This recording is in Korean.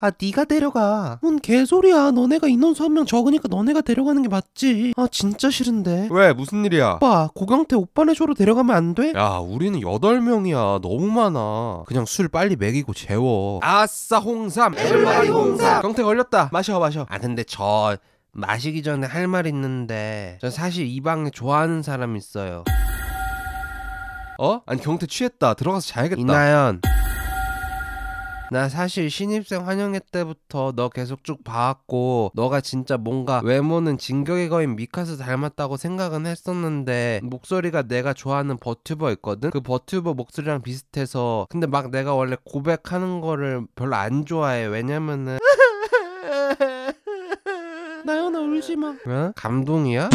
아 네가 데려가 뭔 개소리야 너네가 인원 수한 명 적으니까 너네가 데려가는 게 맞지 아 진짜 싫은데 왜 무슨 일이야? 오빠 고경태 오빠네 쇼로 데려가면 안 돼? 야 우리는 여덟 명이야 너무 많아 그냥 술 빨리 먹이고 재워 아싸 홍삼 에브바디 홍삼 경태 걸렸다 마셔 마셔 아 근데 저 마시기 전에 할 말 있는데 저 사실 이 방에 좋아하는 사람 있어요 어? 아니 경태 취했다 들어가서 자야겠다 이나연 나 사실 신입생 환영회 때부터 너 계속 쭉 봐왔고 너가 진짜 뭔가 외모는 진격의 거인 미카스 닮았다고 생각은 했었는데 목소리가 내가 좋아하는 버튜버 있거든 그 버튜버 목소리랑 비슷해서 근데 막 내가 원래 고백하는 거를 별로 안 좋아해 왜냐면은 나연아 울지마 응? 감동이야?